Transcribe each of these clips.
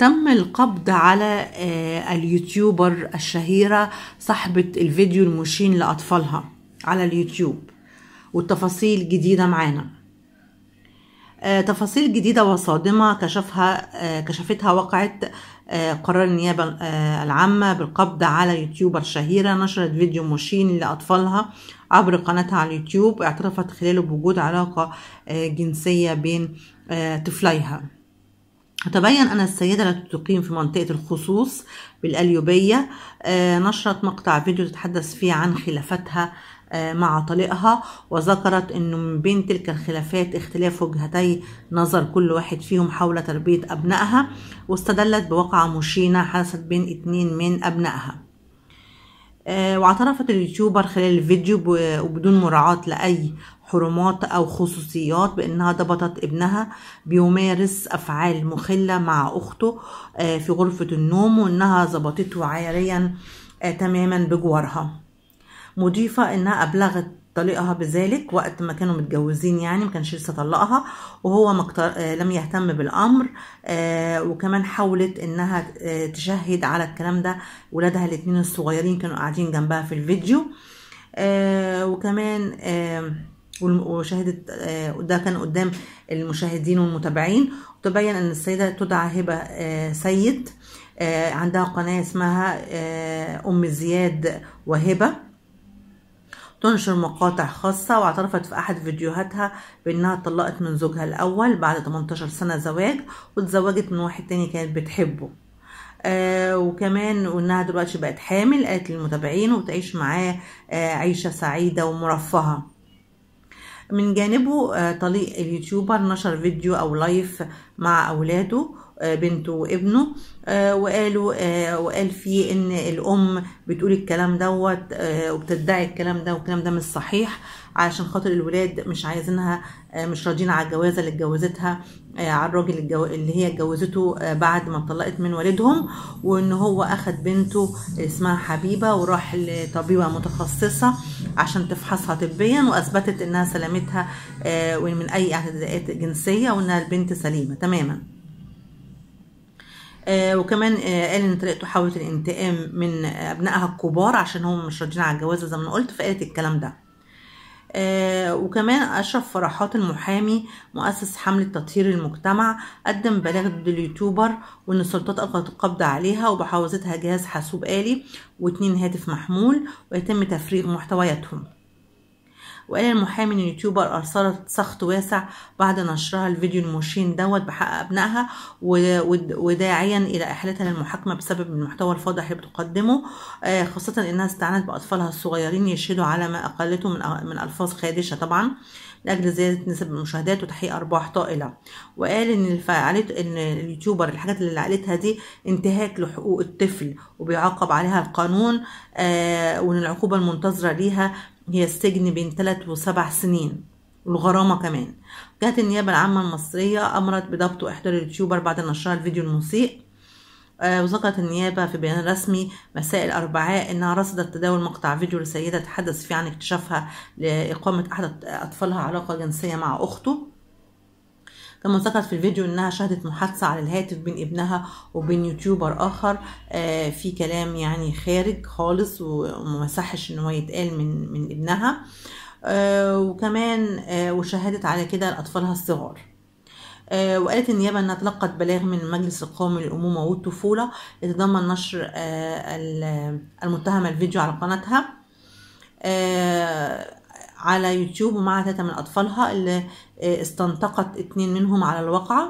تم القبض على آه، اليوتيوبر الشهيرة صاحبة الفيديو المشين لأطفالها على اليوتيوب والتفاصيل جديدة معانا آه، تفاصيل جديدة وصادمة كشفها آه، كشفتها وقعت قرار النيابة العامة بالقبض على يوتيوبر شهيرة نشرت فيديو مشين لأطفالها عبر قناتها على اليوتيوب اعترفت خلاله بوجود علاقة جنسية بين طفليها تبين أن السيدة التي تقيم في منطقة الخصوص بالأليوبية آه، نشرت مقطع فيديو تتحدث فيه عن خلافاتها آه، مع طليقها وذكرت أنه من بين تلك الخلافات اختلاف وجهتي نظر كل واحد فيهم حول تربية أبنائها واستدلت بواقعة مشينة حدثت بين اتنين من أبنائها آه، واعترفت اليوتيوبر خلال الفيديو وبدون مراعاة لأي حرمات أو خصوصيات بأنها ضبطت ابنها بيمارس أفعال مخلة مع أخته آه، في غرفة النوم وأنها ظبطته عاريا آه، تماما بجوارها مضيفة أنها أبلغت طليقها بذلك وقت ما كانوا متجوزين يعني ما كانش لسه طلقها وهو مكتر... آه، لم يهتم بالامر آه، وكمان حاولت انها آه، تشهد على الكلام ده ولادها الاثنين الصغيرين كانوا قاعدين جنبها في الفيديو وكمان وشهدت ده كان قدام المشاهدين والمتابعين وتبين ان السيده تدعى هبه سيد عندها قناه اسمها ام زياد وهبه تنشر مقاطع خاصة واعترفت في أحد فيديوهاتها بأنها اتطلقت من زوجها الأول بعد 18 سنة زواج واتزوجت من واحد تاني كانت بتحبه آه وكمان وانها دلوقتي بقت حامل قالت للمتابعين وتعيش معاه آه عيشه سعيده ومرفهه من جانبه آه طليق اليوتيوبر نشر فيديو او لايف مع اولاده آه، بنته وابنه آه، وقالوا آه، وقال فيه ان الام بتقول الكلام دوت وبتدعي الكلام ده والكلام ده مش صحيح علشان خاطر الولاد مش عايزينها مش راضيين على الجوازه اللي اتجوزتها على الراجل اللي هي اتجوزته بعد ما اتطلقت من والدهم وان هو اخد بنته اسمها حبيبه وراح لطبيبه متخصصه عشان تفحصها طبيا واثبتت انها سلامتها من اي اعتداءات جنسيه وانها البنت سليمه تماما آه، وكمان آه، قال ان طريقته حاولت الانتقام من ابنائها الكبار عشان هم مش راضيين على الجواز زي ما قلت فقالت الكلام ده آه وكمان أشرف فرحات المحامي مؤسس حملة تطهير المجتمع قدم بلاغ ضد اليوتيوبر وإن السلطات ألقت القبض عليها وبحوزتها جهاز حاسوب آلي واتنين هاتف محمول ويتم تفريغ محتوياتهم وقال المحامي ان اليوتيوبر ارسلت سخط واسع بعد نشرها الفيديو المشين دوت بحق ابنائها وداعيا الى احالتها للمحاكمه بسبب المحتوى الفاضح اللي بتقدمه آه، خاصه انها استعنت باطفالها الصغيرين يشهدوا على ما اقلته من من الفاظ خادشه طبعا لاجل زياده نسب المشاهدات وتحقيق ارباح طائله وقال ان الفعاليات ان اليوتيوبر الحاجات اللي قالتها دي انتهاك لحقوق الطفل وبيعاقب عليها القانون آه وان العقوبه المنتظره ليها هي السجن بين 3 و7 سنين والغرامة كمان جهة النيابة العامة المصرية أمرت بضبط إحضار اليوتيوبر بعد نشرها الفيديو المسيء آه، وذكرت النيابة في بيان رسمي مساء الأربعاء أنها رصدت تداول مقطع فيديو لسيدة تحدث فيه عن اكتشافها لإقامة أحد أطفالها علاقة جنسية مع أخته كما ذكرت في الفيديو انها شهدت محادثه على الهاتف بين ابنها وبين يوتيوبر اخر آه، في كلام يعني خارج خالص ومسحش ان هو يتقال من من ابنها آه، وكمان آه، وشهدت على كده لاطفالها الصغار وقالت النيابة أنها تلقت بلاغ من المجلس القومي للأمومة والطفولة يتضمن نشر المتهمة الفيديو على قناتها على يوتيوب ومعها تلاتة من أطفالها اللي آه، استنطقت اتنين منهم على الواقعة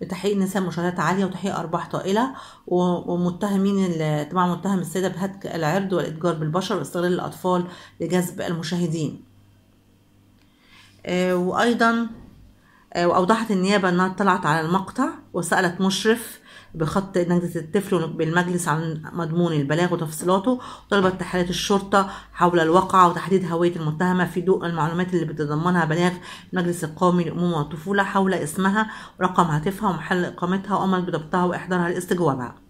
لتحقيق نسب مشاهدات عالية وتحقيق أرباح طائلة ومتهمين طبعا متهم السيدة بهتك العرض والإتجار بالبشر واستغلال الأطفال لجذب المشاهدين آه، وأيضا آه، وأوضحت النيابة أنها اطلعت على المقطع وسألت مشرف بخط لجنة الطفل بالمجلس عن مضمون البلاغ وتفصيلاته وطلبت تحريات الشرطة حول الواقعة وتحديد هوية المتهمة في ضوء المعلومات اللي بتتضمنها بلاغ المجلس القومي للأمومة والطفولة حول اسمها ورقم هاتفها ومحل إقامتها وأمل بضبطها وإحضارها لاستجوابها